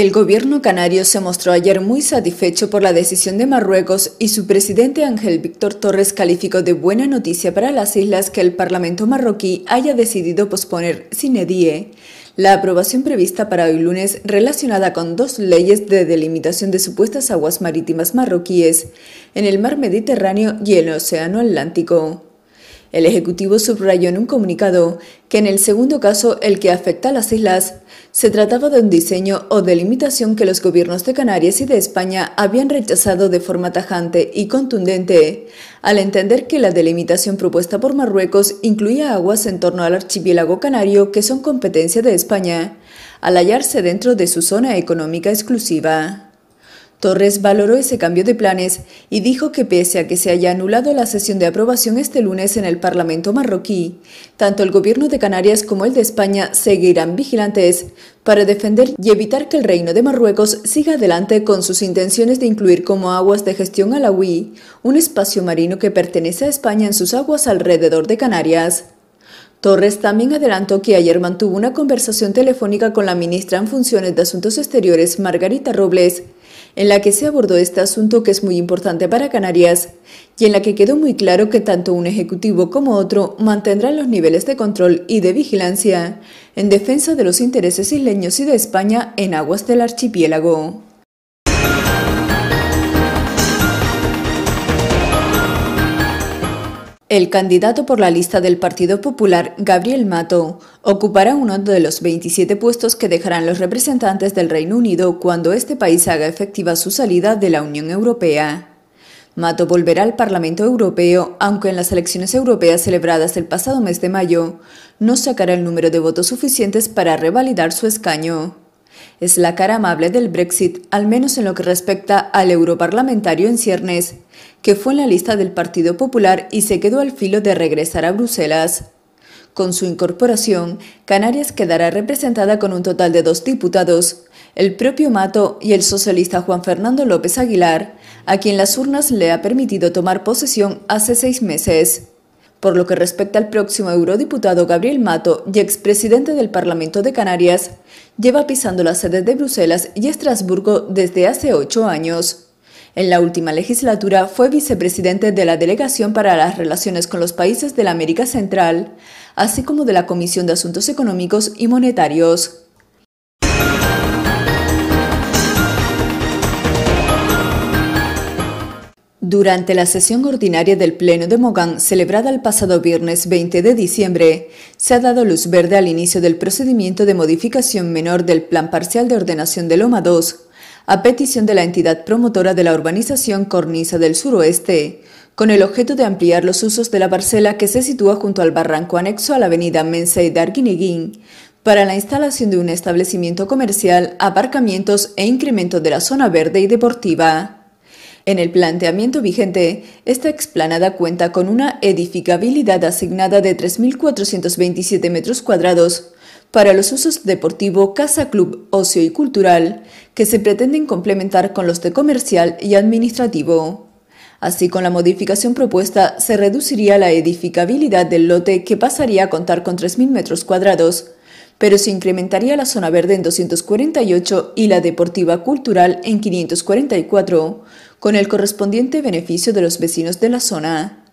El gobierno canario se mostró ayer muy satisfecho por la decisión de Marruecos y su presidente Ángel Víctor Torres calificó de buena noticia para las islas que el Parlamento marroquí haya decidido posponer sin edie la aprobación prevista para hoy lunes relacionada con dos leyes de delimitación de supuestas aguas marítimas marroquíes en el mar Mediterráneo y el Océano Atlántico. El Ejecutivo subrayó en un comunicado que en el segundo caso, el que afecta a las islas, se trataba de un diseño o delimitación que los gobiernos de Canarias y de España habían rechazado de forma tajante y contundente, al entender que la delimitación propuesta por Marruecos incluía aguas en torno al archipiélago canario que son competencia de España, al hallarse dentro de su zona económica exclusiva. Torres valoró ese cambio de planes y dijo que pese a que se haya anulado la sesión de aprobación este lunes en el Parlamento marroquí, tanto el gobierno de Canarias como el de España seguirán vigilantes para defender y evitar que el Reino de Marruecos siga adelante con sus intenciones de incluir como aguas de gestión UI, un espacio marino que pertenece a España en sus aguas alrededor de Canarias. Torres también adelantó que ayer mantuvo una conversación telefónica con la ministra en funciones de Asuntos Exteriores, Margarita Robles, en la que se abordó este asunto que es muy importante para Canarias y en la que quedó muy claro que tanto un ejecutivo como otro mantendrán los niveles de control y de vigilancia en defensa de los intereses isleños y de España en aguas del archipiélago. El candidato por la lista del Partido Popular, Gabriel Mato, ocupará uno de los 27 puestos que dejarán los representantes del Reino Unido cuando este país haga efectiva su salida de la Unión Europea. Mato volverá al Parlamento Europeo, aunque en las elecciones europeas celebradas el pasado mes de mayo no sacará el número de votos suficientes para revalidar su escaño. Es la cara amable del Brexit, al menos en lo que respecta al europarlamentario en ciernes, que fue en la lista del Partido Popular y se quedó al filo de regresar a Bruselas. Con su incorporación, Canarias quedará representada con un total de dos diputados, el propio Mato y el socialista Juan Fernando López Aguilar, a quien las urnas le ha permitido tomar posesión hace seis meses. Por lo que respecta al próximo eurodiputado Gabriel Mato y expresidente del Parlamento de Canarias, lleva pisando las sedes de Bruselas y Estrasburgo desde hace ocho años. En la última legislatura fue vicepresidente de la Delegación para las Relaciones con los Países de la América Central, así como de la Comisión de Asuntos Económicos y Monetarios. Durante la sesión ordinaria del Pleno de Mogán, celebrada el pasado viernes 20 de diciembre, se ha dado luz verde al inicio del procedimiento de modificación menor del Plan Parcial de Ordenación de Loma 2, a petición de la entidad promotora de la urbanización Cornisa del Suroeste, con el objeto de ampliar los usos de la parcela que se sitúa junto al barranco anexo a la avenida Mensa y Darguineguín, para la instalación de un establecimiento comercial, aparcamientos e incremento de la zona verde y deportiva. En el planteamiento vigente, esta explanada cuenta con una edificabilidad asignada de 3.427 metros cuadrados para los usos deportivo, casa, club, ocio y cultural, que se pretenden complementar con los de comercial y administrativo. Así, con la modificación propuesta, se reduciría la edificabilidad del lote que pasaría a contar con 3.000 metros cuadrados, pero se incrementaría la zona verde en 248 y la deportiva cultural en 544, con el correspondiente beneficio de los vecinos de la zona.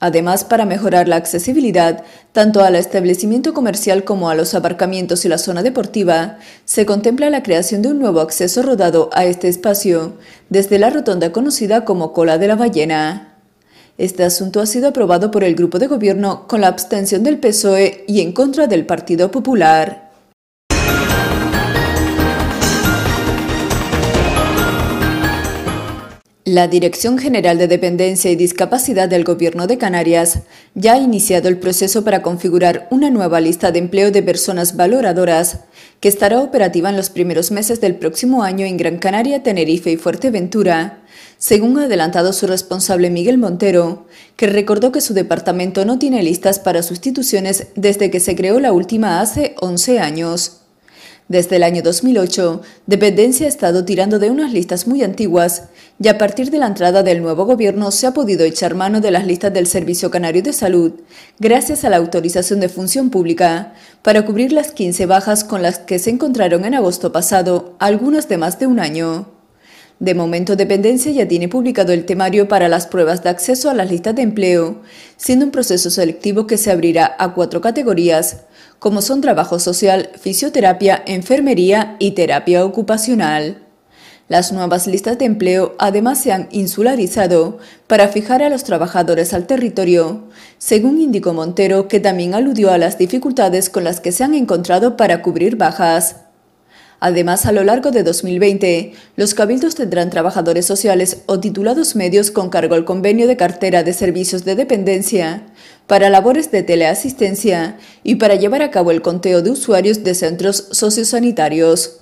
Además, para mejorar la accesibilidad tanto al establecimiento comercial como a los aparcamientos y la zona deportiva, se contempla la creación de un nuevo acceso rodado a este espacio, desde la rotonda conocida como Cola de la Ballena. Este asunto ha sido aprobado por el grupo de gobierno con la abstención del PSOE y en contra del Partido Popular. La Dirección General de Dependencia y Discapacidad del Gobierno de Canarias ya ha iniciado el proceso para configurar una nueva lista de empleo de personas valoradoras que estará operativa en los primeros meses del próximo año en Gran Canaria, Tenerife y Fuerteventura según ha adelantado su responsable Miguel Montero, que recordó que su departamento no tiene listas para sustituciones desde que se creó la última hace 11 años. Desde el año 2008, Dependencia ha estado tirando de unas listas muy antiguas y a partir de la entrada del nuevo gobierno se ha podido echar mano de las listas del Servicio Canario de Salud, gracias a la autorización de función pública, para cubrir las 15 bajas con las que se encontraron en agosto pasado, algunas de más de un año. De momento, Dependencia ya tiene publicado el temario para las pruebas de acceso a las listas de empleo, siendo un proceso selectivo que se abrirá a cuatro categorías, como son trabajo social, fisioterapia, enfermería y terapia ocupacional. Las nuevas listas de empleo además se han insularizado para fijar a los trabajadores al territorio, según indicó Montero, que también aludió a las dificultades con las que se han encontrado para cubrir bajas. Además, a lo largo de 2020, los cabildos tendrán trabajadores sociales o titulados medios con cargo al convenio de cartera de servicios de dependencia para labores de teleasistencia y para llevar a cabo el conteo de usuarios de centros sociosanitarios.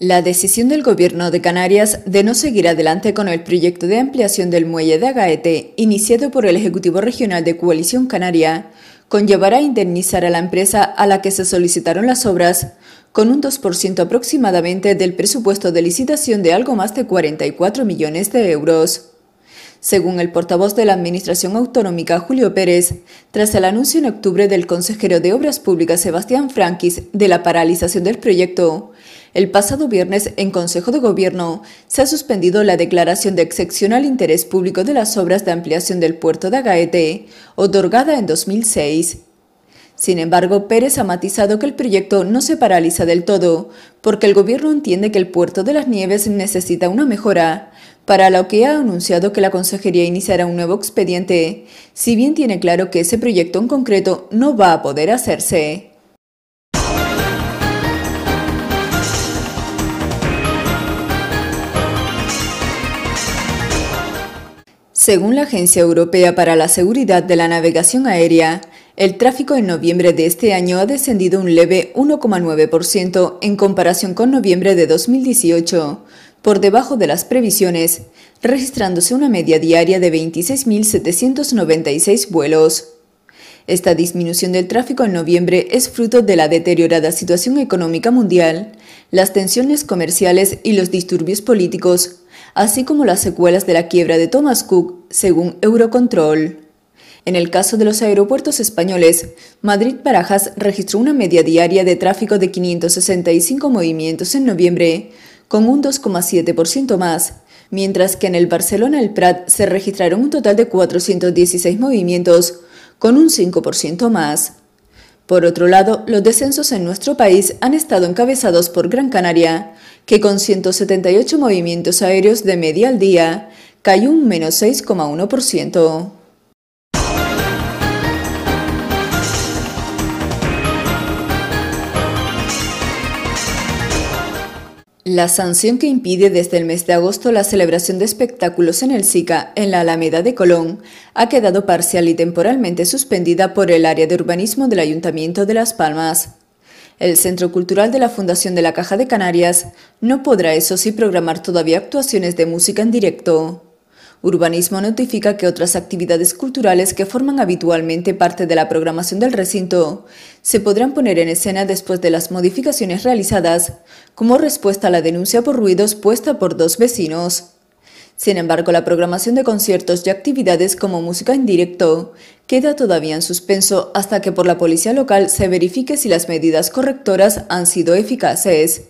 La decisión del Gobierno de Canarias de no seguir adelante con el proyecto de ampliación del muelle de Agaete, iniciado por el Ejecutivo Regional de Coalición Canaria, conllevará indemnizar a la empresa a la que se solicitaron las obras con un 2% aproximadamente del presupuesto de licitación de algo más de 44 millones de euros. Según el portavoz de la Administración Autonómica, Julio Pérez, tras el anuncio en octubre del consejero de Obras Públicas, Sebastián Franquis, de la paralización del proyecto, el pasado viernes, en Consejo de Gobierno, se ha suspendido la declaración de al interés público de las obras de ampliación del puerto de Agaete, otorgada en 2006. Sin embargo, Pérez ha matizado que el proyecto no se paraliza del todo, porque el gobierno entiende que el puerto de las Nieves necesita una mejora, para lo que ha anunciado que la Consejería iniciará un nuevo expediente, si bien tiene claro que ese proyecto en concreto no va a poder hacerse. Según la Agencia Europea para la Seguridad de la Navegación Aérea, el tráfico en noviembre de este año ha descendido un leve 1,9% en comparación con noviembre de 2018, por debajo de las previsiones, registrándose una media diaria de 26.796 vuelos. Esta disminución del tráfico en noviembre es fruto de la deteriorada situación económica mundial, las tensiones comerciales y los disturbios políticos, así como las secuelas de la quiebra de Thomas Cook según Eurocontrol. En el caso de los aeropuertos españoles, Madrid-Barajas registró una media diaria de tráfico de 565 movimientos en noviembre, con un 2,7% más, mientras que en el Barcelona-El Prat se registraron un total de 416 movimientos, con un 5% más. Por otro lado, los descensos en nuestro país han estado encabezados por Gran Canaria, que con 178 movimientos aéreos de media al día cayó un menos 6,1%. La sanción que impide desde el mes de agosto la celebración de espectáculos en el SICA, en la Alameda de Colón, ha quedado parcial y temporalmente suspendida por el área de urbanismo del Ayuntamiento de Las Palmas. El Centro Cultural de la Fundación de la Caja de Canarias no podrá, eso sí, programar todavía actuaciones de música en directo. Urbanismo notifica que otras actividades culturales que forman habitualmente parte de la programación del recinto se podrán poner en escena después de las modificaciones realizadas como respuesta a la denuncia por ruidos puesta por dos vecinos. Sin embargo, la programación de conciertos y actividades como música en directo queda todavía en suspenso hasta que por la policía local se verifique si las medidas correctoras han sido eficaces.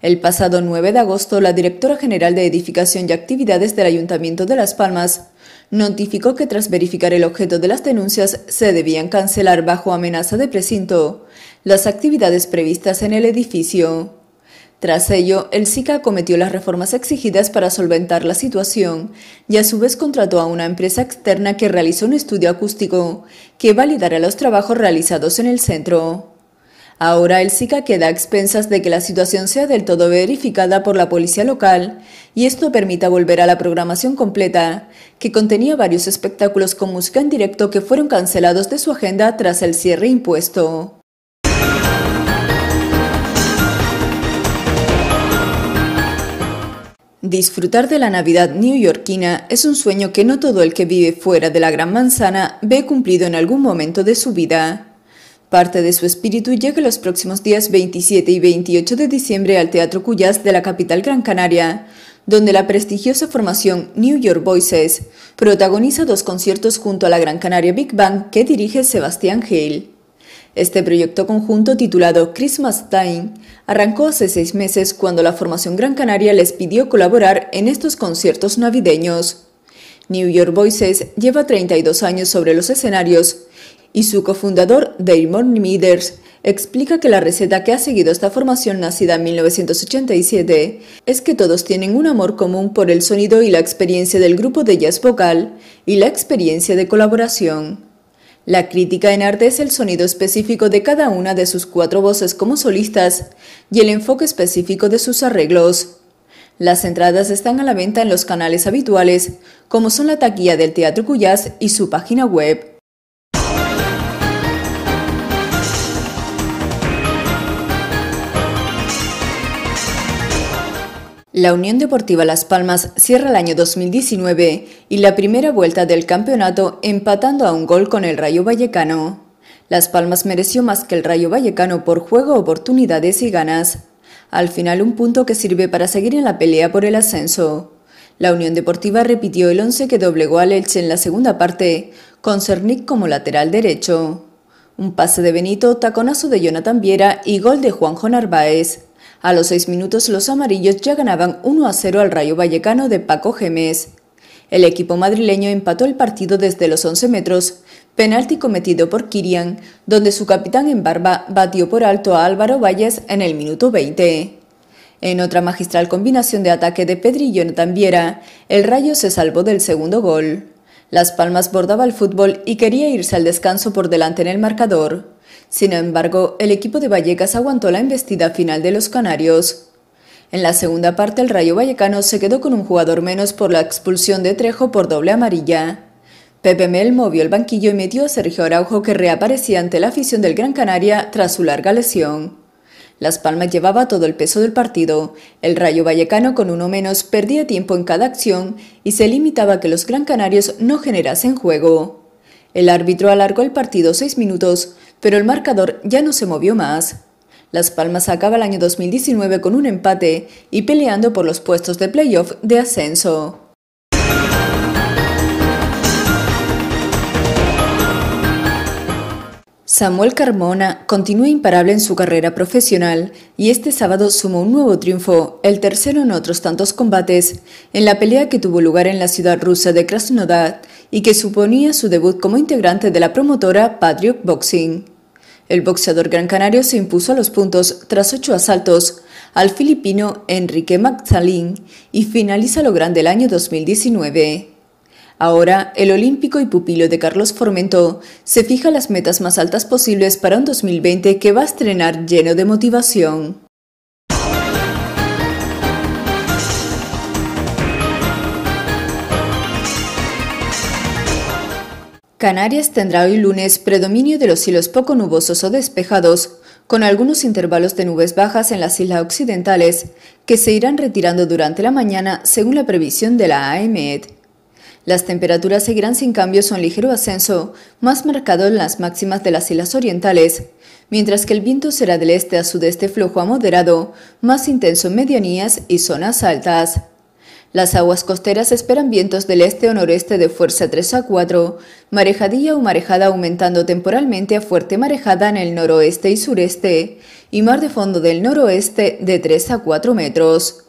El pasado 9 de agosto, la directora general de Edificación y Actividades del Ayuntamiento de Las Palmas notificó que tras verificar el objeto de las denuncias se debían cancelar bajo amenaza de precinto las actividades previstas en el edificio. Tras ello, el SICA acometió las reformas exigidas para solventar la situación y a su vez contrató a una empresa externa que realizó un estudio acústico que validará los trabajos realizados en el centro. Ahora el SICA queda a expensas de que la situación sea del todo verificada por la policía local y esto permita volver a la programación completa, que contenía varios espectáculos con música en directo que fueron cancelados de su agenda tras el cierre impuesto. Disfrutar de la Navidad neoyorquina es un sueño que no todo el que vive fuera de la Gran Manzana ve cumplido en algún momento de su vida. Parte de su espíritu llega los próximos días 27 y 28 de diciembre al Teatro Cuyas de la capital Gran Canaria, donde la prestigiosa formación New York Voices protagoniza dos conciertos junto a la Gran Canaria Big Bang que dirige Sebastián Hale. Este proyecto conjunto titulado Christmas Time arrancó hace seis meses cuando la formación Gran Canaria les pidió colaborar en estos conciertos navideños. New York Voices lleva 32 años sobre los escenarios y su cofundador Dave Morning explica que la receta que ha seguido esta formación nacida en 1987 es que todos tienen un amor común por el sonido y la experiencia del grupo de jazz vocal y la experiencia de colaboración. La crítica en arte es el sonido específico de cada una de sus cuatro voces como solistas y el enfoque específico de sus arreglos. Las entradas están a la venta en los canales habituales, como son la taquilla del Teatro Cuyás y su página web. La Unión Deportiva Las Palmas cierra el año 2019 y la primera vuelta del campeonato empatando a un gol con el Rayo Vallecano. Las Palmas mereció más que el Rayo Vallecano por juego, oportunidades y ganas. Al final un punto que sirve para seguir en la pelea por el ascenso. La Unión Deportiva repitió el 11 que doblegó al Elche en la segunda parte, con Cernic como lateral derecho. Un pase de Benito, taconazo de Jonathan Viera y gol de Juanjo Narváez. A los seis minutos los amarillos ya ganaban 1 a 0 al Rayo Vallecano de Paco Gemes. El equipo madrileño empató el partido desde los 11 metros, penalti cometido por Kirian, donde su capitán en barba batió por alto a Álvaro Valles en el minuto 20. En otra magistral combinación de ataque de Pedrillo y Jonathan el Rayo se salvó del segundo gol. Las Palmas bordaba el fútbol y quería irse al descanso por delante en el marcador. Sin embargo, el equipo de Vallecas aguantó la embestida final de los canarios. En la segunda parte, el Rayo Vallecano se quedó con un jugador menos por la expulsión de Trejo por doble amarilla. Pepe Mel movió el banquillo y metió a Sergio Araujo, que reaparecía ante la afición del Gran Canaria tras su larga lesión. Las Palmas llevaba todo el peso del partido. El Rayo Vallecano, con uno menos, perdía tiempo en cada acción y se limitaba a que los Gran Canarios no generasen juego. El árbitro alargó el partido seis minutos, pero el marcador ya no se movió más. Las Palmas acaba el año 2019 con un empate y peleando por los puestos de playoff de ascenso. Samuel Carmona continúa imparable en su carrera profesional y este sábado sumó un nuevo triunfo, el tercero en otros tantos combates, en la pelea que tuvo lugar en la ciudad rusa de Krasnodar y que suponía su debut como integrante de la promotora Patriot Boxing. El boxeador gran canario se impuso a los puntos tras ocho asaltos al filipino Enrique Magdalín y finaliza lo grande del año 2019. Ahora, el olímpico y pupilo de Carlos Formento se fija las metas más altas posibles para un 2020 que va a estrenar lleno de motivación. Canarias tendrá hoy lunes predominio de los cielos poco nubosos o despejados, con algunos intervalos de nubes bajas en las islas occidentales, que se irán retirando durante la mañana según la previsión de la AEMED. Las temperaturas seguirán sin cambios o ligero ascenso, más marcado en las máximas de las islas orientales, mientras que el viento será del este a sudeste flojo a moderado, más intenso en medianías y zonas altas. Las aguas costeras esperan vientos del este o noreste de fuerza 3 a 4, marejadilla o marejada aumentando temporalmente a fuerte marejada en el noroeste y sureste, y mar de fondo del noroeste de 3 a 4 metros.